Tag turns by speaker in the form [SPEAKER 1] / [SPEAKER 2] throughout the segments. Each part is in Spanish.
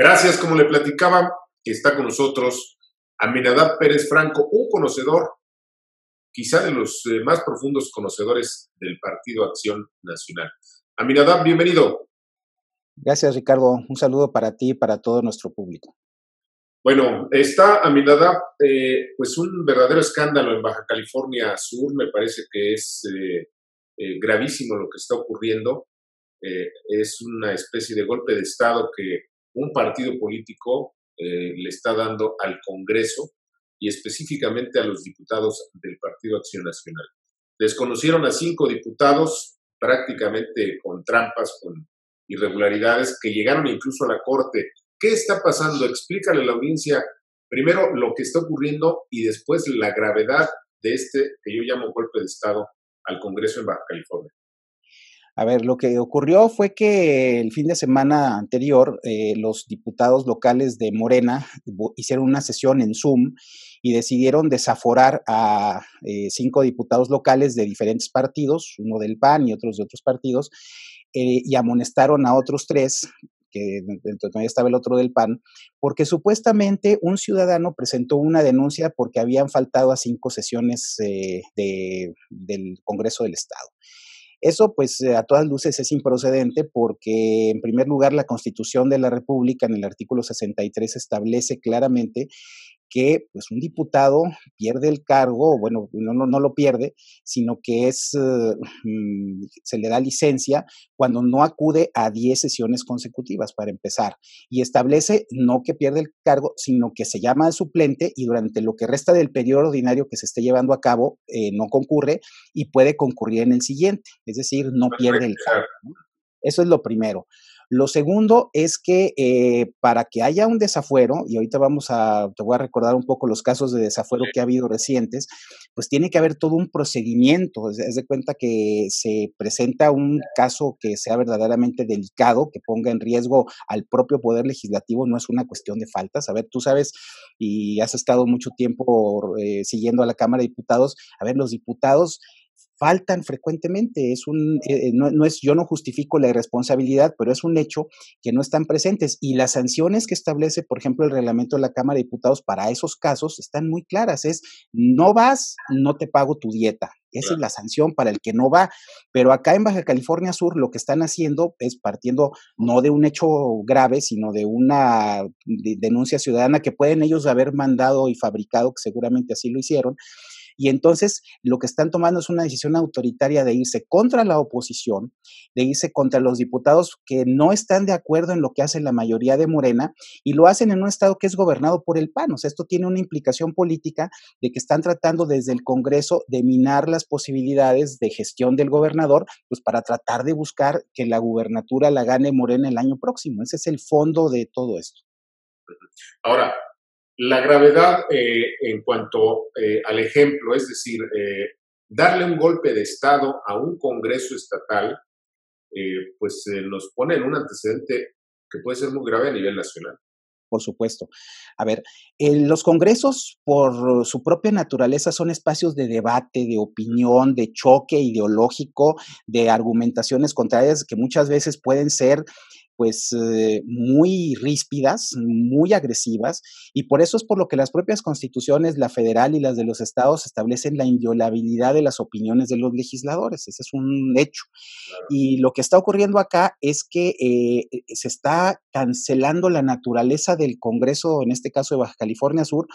[SPEAKER 1] Gracias, como le platicaba, que está con nosotros Aminadab Pérez Franco, un conocedor, quizá de los eh, más profundos conocedores del Partido Acción Nacional. Aminadab, bienvenido.
[SPEAKER 2] Gracias, Ricardo. Un saludo para ti y para todo nuestro público.
[SPEAKER 1] Bueno, está Aminadab, eh, pues un verdadero escándalo en Baja California Sur. Me parece que es eh, eh, gravísimo lo que está ocurriendo. es una especie de golpe de Estado que un partido político eh, le está dando al Congreso y específicamente a los diputados del Partido Acción Nacional. Desconocieron a cinco diputados prácticamente con trampas, con irregularidades, que llegaron incluso a la Corte. ¿Qué está pasando? Explícale a la audiencia primero lo que está ocurriendo y después la gravedad de este que yo llamo golpe de Estado al Congreso en Baja California.
[SPEAKER 2] A ver, lo que ocurrió fue que el fin de semana anterior eh, los diputados locales de Morena hicieron una sesión en Zoom y decidieron desaforar a eh, cinco diputados locales de diferentes partidos, uno del PAN y otros de otros partidos, eh, y amonestaron a otros tres que todavía estaba el otro del PAN, porque supuestamente un ciudadano presentó una denuncia porque habían faltado a cinco sesiones del Congreso del Estado. Eso pues eh, a todas luces es improcedente porque en primer lugar la Constitución de la República en el artículo 63 establece claramente que pues un diputado pierde el cargo, bueno, no, no, no lo pierde, sino que es, eh, mm, se le da licencia cuando no acude a 10 sesiones consecutivas para empezar y establece no que pierde el cargo, sino que se llama al suplente y durante lo que resta del periodo ordinario que se esté llevando a cabo eh, no concurre y puede concurrir en el siguiente, es decir, no pierde el cargo. Eso es lo primero. Lo segundo es que eh, para que haya un desafuero, y ahorita vamos a, te voy a recordar un poco los casos de desafuero que ha habido recientes, pues tiene que haber todo un procedimiento. Es, de cuenta que se presenta un caso que sea verdaderamente delicado, que ponga en riesgo al propio poder legislativo, no es una cuestión de faltas. A ver, tú sabes, y has estado mucho tiempo eh, siguiendo a la Cámara de Diputados, a ver, los diputados faltan frecuentemente. Es un, eh, eh, no, no, es, yo no justifico la irresponsabilidad, pero es un hecho que no están presentes. Y las sanciones que establece, por ejemplo, el reglamento de la Cámara de Diputados para esos casos están muy claras. Es, no vas, no te pago tu dieta. Esa es la sanción para el que no va. Pero acá en Baja California Sur lo que están haciendo es partiendo no de un hecho grave, sino de una denuncia ciudadana que pueden ellos haber mandado y fabricado, que seguramente así lo hicieron, y entonces lo que están tomando es una decisión autoritaria de irse contra la oposición, de irse contra los diputados que no están de acuerdo en lo que hace la mayoría de Morena y lo hacen en un estado que es gobernado por el PAN. O sea, esto tiene una implicación política de que están tratando desde el Congreso de minar las posibilidades de gestión del gobernador, pues para tratar de buscar que la gubernatura la gane Morena el año próximo. Ese es el fondo de todo esto.
[SPEAKER 1] Ahora, la gravedad eh, en cuanto eh, al ejemplo, es decir, eh, darle un golpe de Estado a un Congreso estatal, pues nos pone en un antecedente que puede ser muy grave a nivel nacional.
[SPEAKER 2] Por supuesto. A ver, los congresos por su propia naturaleza son espacios de debate, de opinión, de choque ideológico, de argumentaciones contrarias que muchas veces pueden ser pues eh, muy ríspidas, muy agresivas, y por eso es por lo que las propias constituciones, la federal y las de los estados, establecen la inviolabilidad de las opiniones de los legisladores. Ese es un hecho. Y lo que está ocurriendo acá es que eh, eh, se está cancelando la naturaleza del Congreso, en este caso de Baja California Sur,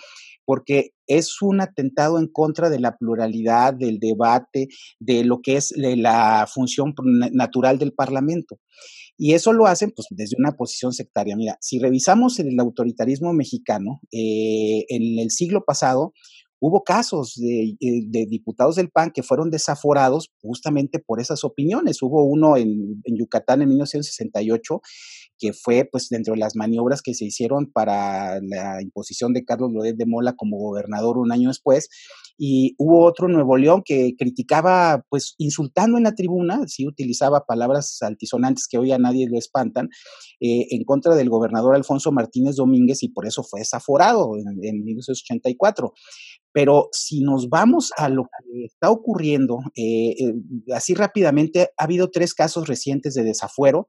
[SPEAKER 2] porque es un atentado en contra de la pluralidad, del debate, de lo que es la función natural del Parlamento. Y eso lo hacen pues, desde una posición sectaria. Mira, si revisamos el autoritarismo mexicano, eh, en el siglo pasado, hubo casos de, eh, diputados del PAN que fueron desaforados justamente por esas opiniones. Hubo uno en Yucatán en 1968 que fue pues dentro de las maniobras que se hicieron para la imposición de Carlos López de Mola como gobernador un año después. Y hubo otro Nuevo León que criticaba, pues insultando en la tribuna, sí utilizaba palabras altisonantes que hoy a nadie lo espantan, eh, en contra del gobernador Alfonso Martínez Domínguez y por eso fue desaforado en, 1984. Pero si nos vamos a lo que está ocurriendo, eh, eh, así rápidamente, ha habido tres casos recientes de desafuero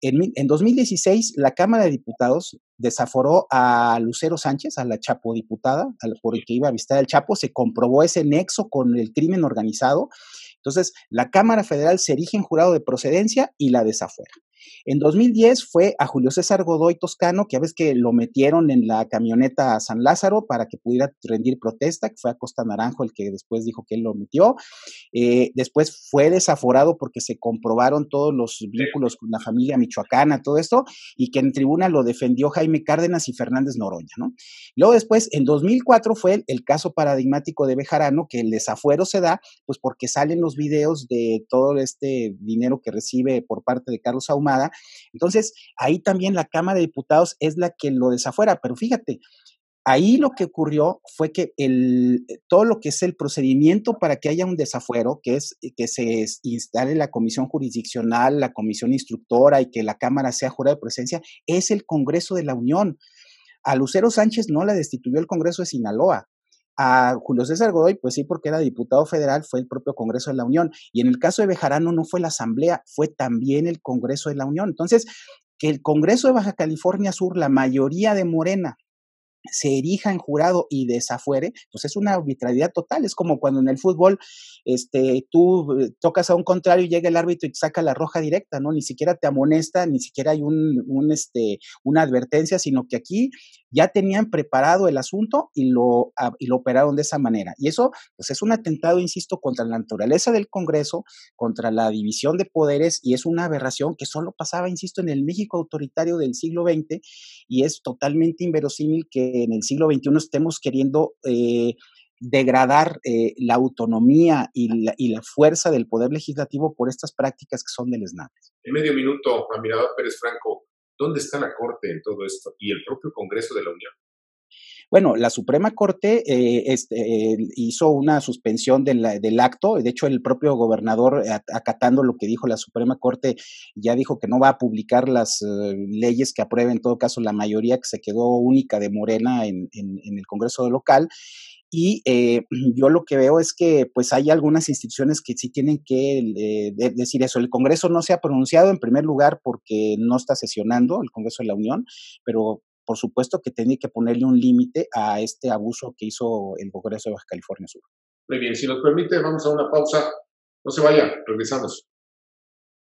[SPEAKER 2] en, 2016 la Cámara de Diputados desaforó a Lucero Sánchez, a la Chapo diputada, por el que iba a visitar el Chapo, se comprobó ese nexo con el crimen organizado. Entonces, la Cámara Federal se erige en jurado de procedencia y la desafuera. En 2010 fue a Julio César Godoy Toscano, que a veces que lo metieron en la camioneta a San Lázaro para que pudiera rendir protesta, que fue a Costa Naranjo el que después dijo que él lo metió. Eh, después fue desaforado porque se comprobaron todos los vínculos con la familia michoacana, todo esto, y que en tribuna lo defendió Jaime Cárdenas y Fernández Noroña, ¿no? Luego después, en 2004 fue el, caso paradigmático de Bejarano, que el desafuero se da, pues porque salen los videos de todo este dinero que recibe por parte de Carlos Auma entonces, ahí también la Cámara de Diputados es la que lo desafuera, pero fíjate, Ahí lo que ocurrió fue que el, eh, todo lo que es el procedimiento para que haya un desafuero, que es eh, que se instale la comisión jurisdiccional, la comisión instructora y que la Cámara sea jurada de presencia, es el Congreso de la Unión. A Lucero Sánchez no la destituyó el Congreso de Sinaloa, a Julio César Godoy, pues sí, porque era diputado federal, fue el propio Congreso de la Unión. Y en el caso de Bejarano no fue la Asamblea, fue también el Congreso de la Unión. Entonces, que el Congreso de Baja California Sur, la mayoría de Morena, se erija en jurado y desafuere, pues es una arbitrariedad total. Es como cuando en el fútbol este, tú eh, tocas a un contrario y llega el árbitro y te saca la roja directa, ¿no? Ni siquiera te amonesta, ni siquiera hay un, un este, una advertencia, sino que aquí ya tenían preparado el asunto y lo, ah, lo operaron de esa manera. Y eso pues es un atentado, insisto, contra la naturaleza del Congreso, contra la división de poderes y es una aberración que solo pasaba, insisto, en el México autoritario del siglo XX y es totalmente inverosímil que en el siglo XXI estemos queriendo... Eh, degradar eh, la autonomía y la, y la, fuerza del poder legislativo por estas prácticas que son deleznables.
[SPEAKER 1] En medio minuto, admirador Pérez Franco, ¿Dónde está la Corte en todo esto y el propio Congreso de la Unión?
[SPEAKER 2] Bueno, la Suprema Corte eh, este, eh, hizo una suspensión del acto, de hecho el propio gobernador, eh, acatando lo que dijo la Suprema Corte, ya dijo que no va a publicar las leyes que apruebe, en todo caso la mayoría que se quedó única de Morena en, en el Congreso local, y eh, yo lo que veo es que pues hay algunas instituciones que sí tienen que eh, decir eso. El Congreso no se ha pronunciado en primer lugar porque no está sesionando el Congreso de la Unión, pero por supuesto que tiene que ponerle un límite a este abuso que hizo el Congreso de Baja California Sur.
[SPEAKER 1] Muy bien, si nos permite, vamos a una pausa. No se vaya, regresamos.